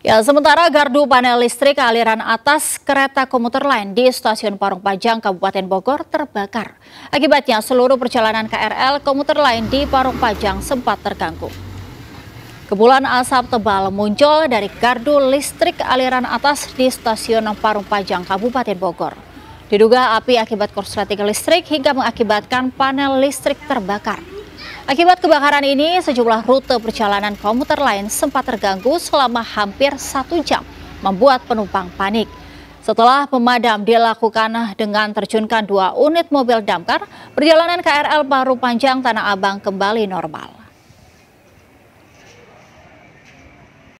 Ya, sementara gardu panel listrik aliran atas kereta komuter lain di stasiun Parung Panjang Kabupaten Bogor terbakar. Akibatnya seluruh perjalanan KRL komuter lain di Parung Panjang sempat terganggu. Kebulan asap tebal muncul dari gardu listrik aliran atas di stasiun Parung Panjang Kabupaten Bogor. Diduga api akibat korsleting listrik hingga mengakibatkan panel listrik terbakar. Akibat kebakaran ini, sejumlah rute perjalanan komuter lain sempat terganggu selama hampir satu jam, membuat penumpang panik. Setelah pemadam dilakukan dengan terjunkan dua unit mobil damkar, perjalanan KRL Baru Panjang Tanah Abang kembali normal.